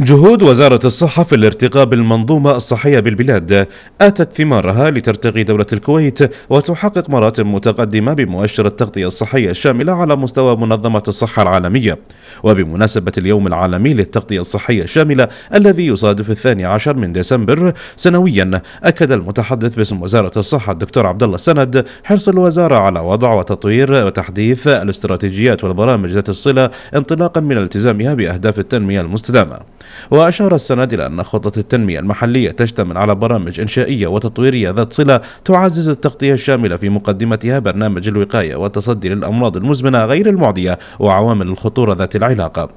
جهود وزارة الصحة في الارتقاء بالمنظومة الصحية بالبلاد آتت ثمارها لترتقي دولة الكويت وتحقق مراتب متقدمة بمؤشر التغطية الصحية الشاملة على مستوى منظمة الصحة العالمية وبمناسبة اليوم العالمي للتغطية الصحية الشاملة الذي يصادف الثاني عشر من ديسمبر سنويا أكد المتحدث باسم وزارة الصحة الدكتور عبد الله السند حرص الوزارة على وضع وتطوير وتحديث الاستراتيجيات والبرامج ذات الصلة انطلاقا من التزامها بأهداف التنمية المستدامة وأشار السند إلى أن خطة التنمية المحلية تشتمل على برامج إنشائية وتطويرية ذات صلة تعزز التغطية الشاملة في مقدمتها برنامج الوقاية والتصدي للأمراض المزمنة غير المعدية وعوامل الخطورة ذات العلاقة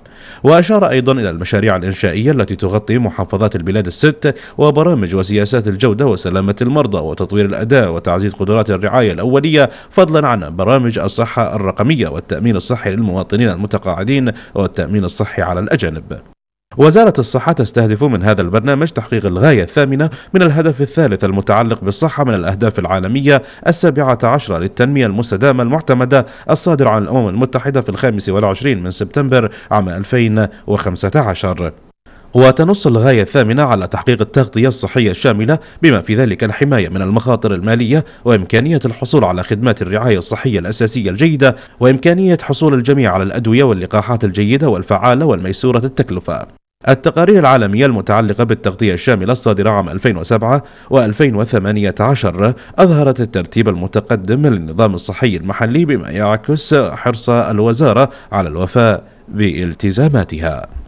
وأشار أيضا إلى المشاريع الإنشائية التي تغطي محافظات البلاد الست وبرامج وسياسات الجودة وسلامة المرضى وتطوير الأداء وتعزيز قدرات الرعاية الأولية فضلا عن برامج الصحة الرقمية والتأمين الصحي للمواطنين المتقاعدين والتأمين الصحي على الأجانب وزارة الصحة تستهدف من هذا البرنامج تحقيق الغاية الثامنة من الهدف الثالث المتعلق بالصحة من الأهداف العالمية السابعة عشرة للتنمية المستدامة المعتمدة الصادر عن الأمم المتحدة في الخامس والعشرين من سبتمبر عام 2015 وتنص الغاية الثامنة على تحقيق التغطية الصحية الشاملة بما في ذلك الحماية من المخاطر المالية وإمكانية الحصول على خدمات الرعاية الصحية الأساسية الجيدة وإمكانية حصول الجميع على الأدوية واللقاحات الجيدة والفعالة والميسورة التكلفة التقارير العالمية المتعلقة بالتغطية الشاملة الصادرة عام 2007 و2018 أظهرت الترتيب المتقدم للنظام الصحي المحلي بما يعكس حرص الوزارة على الوفاء بالتزاماتها